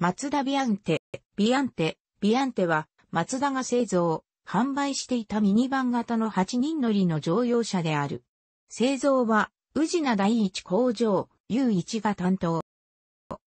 松田ビアンテ、ビアンテ、ビアンテは、松田が製造、販売していたミニバン型の8人乗りの乗用車である。製造は、宇品第一工場、U1 が担当。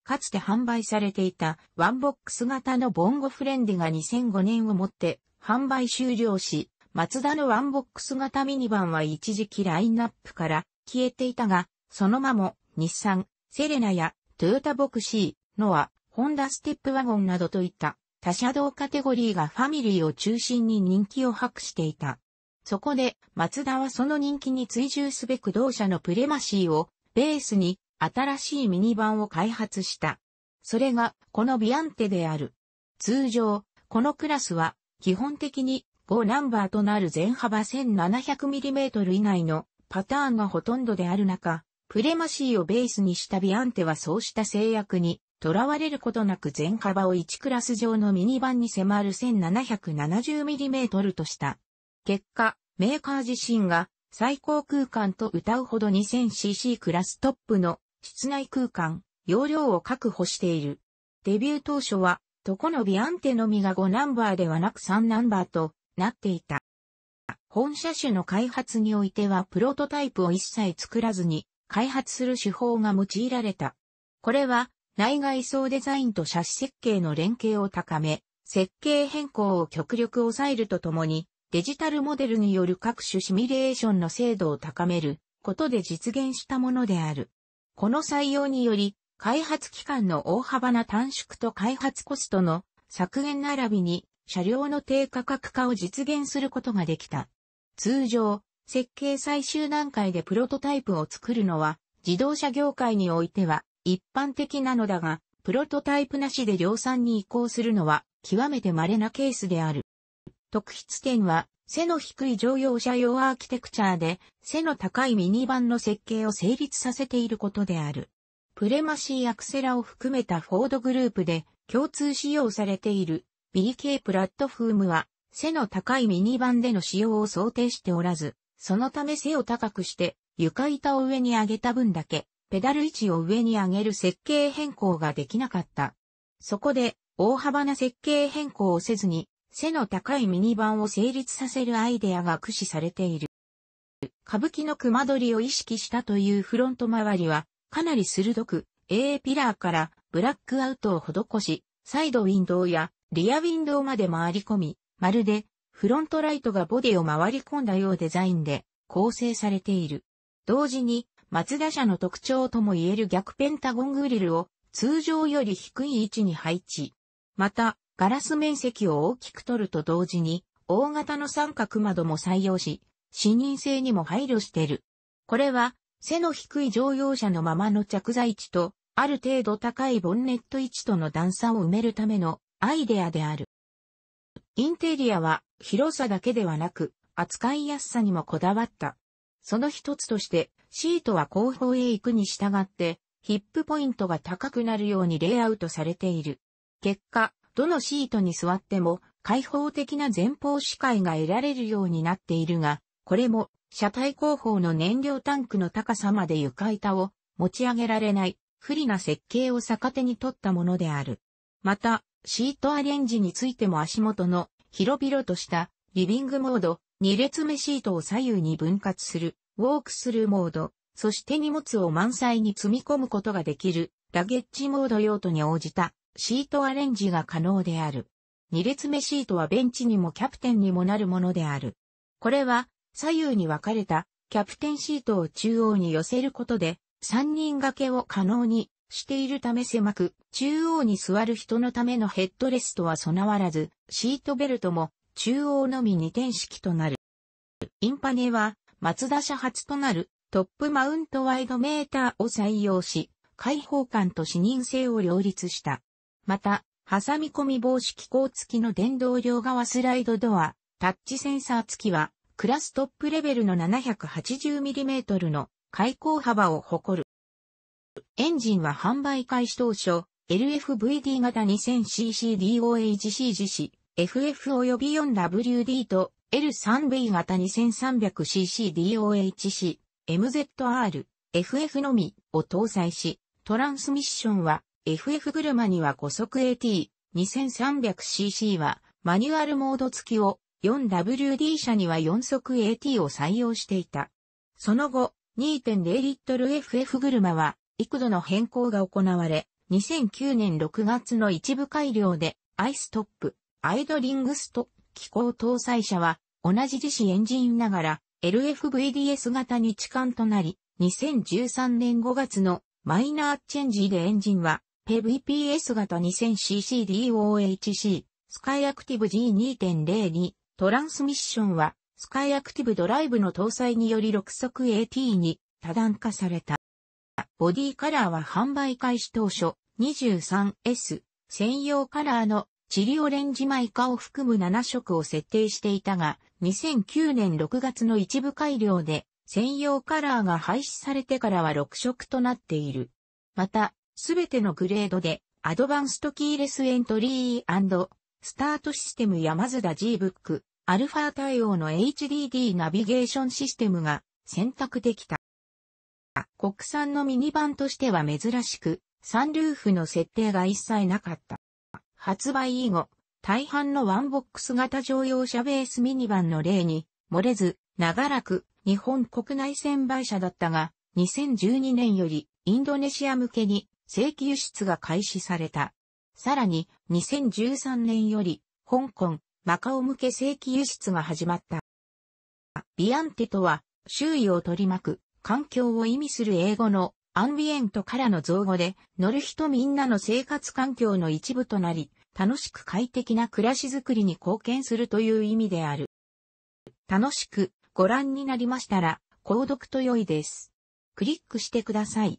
かつて販売されていたワンボックス型のボンゴフレンデが2005年をもって販売終了し、松田のワンボックス型ミニバンは一時期ラインナップから消えていたが、その間も日産、セレナやトヨタボクシー、ノア、ホンダステップワゴンなどといった他車道カテゴリーがファミリーを中心に人気を博していた。そこで、マツダはその人気に追従すべく同社のプレマシーをベースに新しいミニバンを開発した。それが、このビアンテである。通常、このクラスは、基本的に5ナンバーとなる全幅 1700mm 以内のパターンがほとんどである中、プレマシーをベースにしたビアンテはそうした制約に囚われることなく全幅を1クラス上のミニバンに迫る 1770mm とした。結果、メーカー自身が最高空間と歌うほど 2000cc クラストップの室内空間、容量を確保している。デビュー当初は、トコノビアンテのみが5ナンバーではなく3ナンバーとなっていた。本車種の開発においてはプロトタイプを一切作らずに開発する手法が用いられた。これは内外装デザインと車種設計の連携を高め、設計変更を極力抑えるとともに、デジタルモデルによる各種シミュレーションの精度を高めることで実現したものである。この採用により、開発期間の大幅な短縮と開発コストの削減並びに車両の低価格化を実現することができた。通常、設計最終段階でプロトタイプを作るのは自動車業界においては一般的なのだが、プロトタイプなしで量産に移行するのは極めて稀なケースである。特筆点は背の低い乗用車用アーキテクチャーで背の高いミニバンの設計を成立させていることである。プレマシーアクセラを含めたフォードグループで共通使用されている BK プラットフームは背の高いミニバンでの使用を想定しておらず、そのため背を高くして床板を上に上げた分だけペダル位置を上に上げる設計変更ができなかった。そこで、大幅な設計変更をせずに、背の高いミニバンを成立させるアイデアが駆使されている。歌舞伎の熊取を意識したというフロント周りは、かなり鋭く、A ピラーからブラックアウトを施し、サイドウィンドウやリアウィンドウまで回り込み、まるでフロントライトがボディを回り込んだようデザインで構成されている。同時に松田社の特徴ともいえる逆ペンタゴングリルを通常より低い位置に配置。また、ガラス面積を大きく取ると同時に、大型の三角窓も採用し、視認性にも配慮している。これは、背の低い乗用車のままの着座位置と、ある程度高いボンネット位置との段差を埋めるためのアイデアである。インテリアは広さだけではなく、扱いやすさにもこだわった。その一つとして、シートは後方へ行くに従って、ヒップポイントが高くなるようにレイアウトされている。結果、どのシートに座っても開放的な前方視界が得られるようになっているが、これも車体後方の燃料タンクの高さまで床板を持ち上げられない不利な設計を逆手に取ったものである。また、シートアレンジについても足元の広々としたリビングモード、2列目シートを左右に分割する、ウォークスルーモード、そして荷物を満載に積み込むことができる、ラゲッジモード用途に応じた、シートアレンジが可能である。2列目シートはベンチにもキャプテンにもなるものである。これは、左右に分かれた、キャプテンシートを中央に寄せることで、3人掛けを可能にしているため狭く、中央に座る人のためのヘッドレストは備わらず、シートベルトも中央のみ二点式となる。インパネは、松田車初となるトップマウントワイドメーターを採用し、開放感と視認性を両立した。また、挟み込み防止機構付きの電動両側スライドドア、タッチセンサー付きは、クラストップレベルの 780mm の開口幅を誇る。エンジンは販売開始当初、LFVD 型 2000cc DOHC c FF 及び 4WD と L3V 型 2300ccDOHC、MZR、FF のみを搭載し、トランスミッションは FF 車には5速 AT、2300cc はマニュアルモード付きを 4WD 車には4速 AT を採用していた。その後、2.0リットル FF 車は幾度の変更が行われ、2009年6月の一部改良でアイストップ、アイドリングスト機構搭載車は同じ自死エンジンながら LFVDS 型に置換となり、2013年5月のマイナーチェンジでエンジンは PVPS 型 2000ccDOHC スカイアクティブ G2.0 にトランスミッションはスカイアクティブドライブの搭載により6速 AT に多段化された。ボディカラーは販売開始当初 23S 専用カラーのチリオレンジマイカを含む7色を設定していたが、2009年6月の一部改良で、専用カラーが廃止されてからは6色となっている。また、すべてのグレードで、アドバンストキーレスエントリースタートシステムやマズダ G ブック、アルファ対応の HDD ナビゲーションシステムが選択できた。国産のミニバンとしては珍しく、サンルーフの設定が一切なかった。発売以後、大半のワンボックス型乗用車ベースミニバンの例に漏れず、長らく日本国内専売車だったが、2012年よりインドネシア向けに正規輸出が開始された。さらに2013年より香港、マカオ向け正規輸出が始まった。ビアンテとは周囲を取り巻く環境を意味する英語のアンビエントからの造語で、乗る人みんなの生活環境の一部となり、楽しく快適な暮らしづくりに貢献するという意味である。楽しくご覧になりましたら、購読と良いです。クリックしてください。